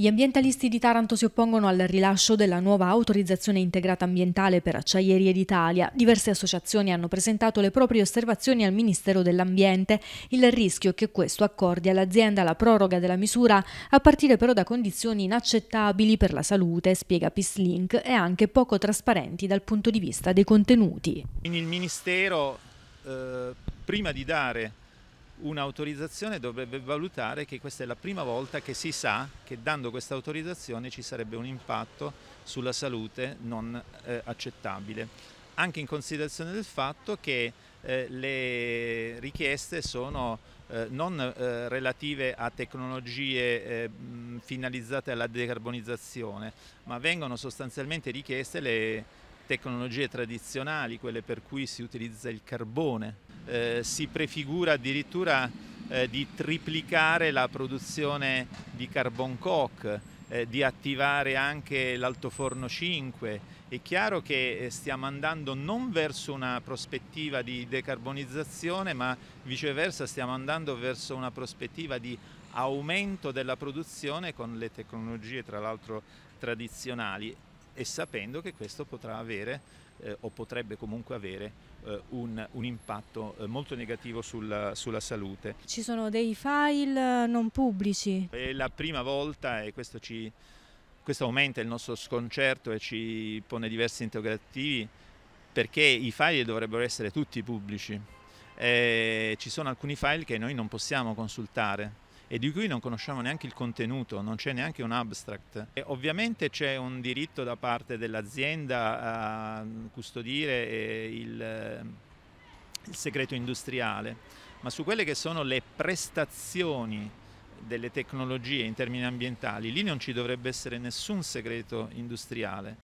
Gli ambientalisti di Taranto si oppongono al rilascio della nuova autorizzazione integrata ambientale per Acciaierie d'Italia. Diverse associazioni hanno presentato le proprie osservazioni al Ministero dell'Ambiente. Il rischio è che questo accordi all'azienda la proroga della misura a partire però da condizioni inaccettabili per la salute, spiega Pislink, e anche poco trasparenti dal punto di vista dei contenuti. In il Ministero, eh, prima di dare un'autorizzazione dovrebbe valutare che questa è la prima volta che si sa che dando questa autorizzazione ci sarebbe un impatto sulla salute non eh, accettabile anche in considerazione del fatto che eh, le richieste sono eh, non eh, relative a tecnologie eh, finalizzate alla decarbonizzazione, ma vengono sostanzialmente richieste le tecnologie tradizionali, quelle per cui si utilizza il carbone. Eh, si prefigura addirittura eh, di triplicare la produzione di carbon coke, eh, di attivare anche l'altoforno 5. È chiaro che eh, stiamo andando non verso una prospettiva di decarbonizzazione, ma viceversa stiamo andando verso una prospettiva di aumento della produzione con le tecnologie tra l'altro tradizionali e sapendo che questo potrà avere eh, o potrebbe comunque avere eh, un, un, impatto eh, molto negativo sulla, sulla, salute. Ci sono dei file eh, non pubblici? È la prima volta e questo, ci, questo aumenta il nostro sconcerto e ci pone diversi interrogativi perché i file dovrebbero essere tutti pubblici. Eh, ci sono alcuni file che noi non possiamo consultare e di cui non conosciamo neanche il contenuto, non c'è neanche un abstract. E ovviamente c'è un diritto da parte dell'azienda a custodire eh, il, il segreto industriale, ma su quelle che sono le prestazioni delle tecnologie in termini ambientali, lì non ci dovrebbe essere nessun segreto industriale.